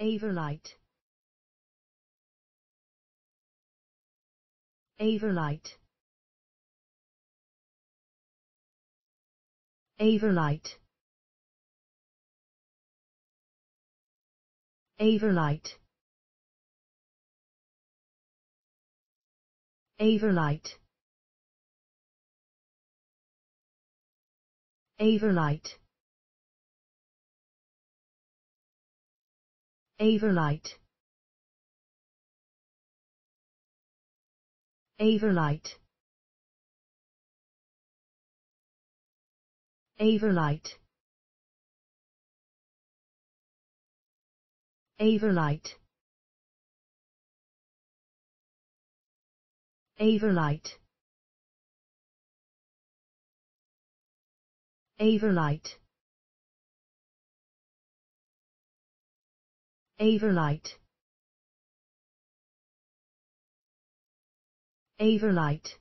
Averlight Averlight Averlight Averlight Averlight Averlight Averlight Averlight Averlight Averlight Averlight Averlight Averlight Averlight